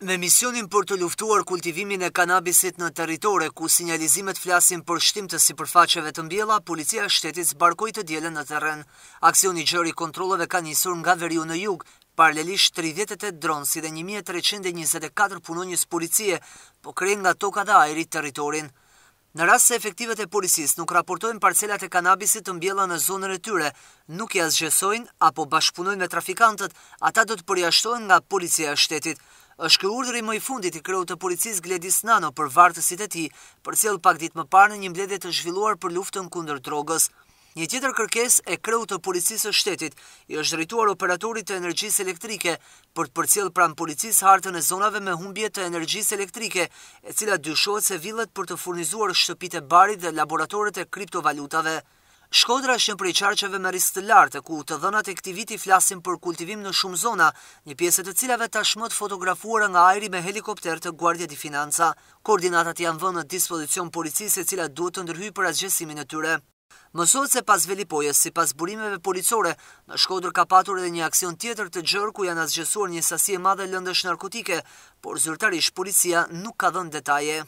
Me misionin për të luftuar kultivimin e kanabisit në territore ku sinjalizimet flasin për shtim të sipërfaqeve të mbjela, policia e shtetit zbarkoj të dielën në Aksion Aksioni gjëri kontrolleve ka nisur nga veriu në jug, paralelisht 38 dronë si dhe 1324 punonjës policie, po krejnë nga toka dhe ajri territorin. Në rast se efektivet e policisë nuk raportojnë parcelat e kanabisit të mbjela në zonën e tyre, nuk i asgjësojnë apo bashkëpunojnë me trafikantët, ata do të përjashtojnë nga policia e shtetit është kërurëri më i fundit i kreu të policis Gledis Nano për vartësit e ti, për cilë pak dit më parë në një mbledhe të zhvilluar për luftën kunder drogës. Një tjetër kërkes e kreu të policisë e shtetit i është drejtuar operatorit të energjisë elektrike për të përcjel pranë policisë hartën e zonave me humbje të energjisë elektrike, e cila dyshojt se villet për të furnizuar shtëpite barit dhe laboratorit e kriptovalutave. Shkodra është një prej qarqeve me risk të lartë, ku të dhënat e këtij viti flasin për kultivim në shumë zona, një pjesë të cilave tashmë të fotografuara nga ajri me helikopter të Guardia di Financa. Koordinatat janë vënë në dispozicion policisë e cila duhet të ndërhyjë për asgjësimin e tyre. Mësohet se pas velipojës, si pas burimeve policore, në Shkodër ka patur edhe një aksion tjetër të gjërë ku janë asgjësuar një sasie madhe lëndësh narkotike, por zyrtarish policia nuk ka dhënë detaje.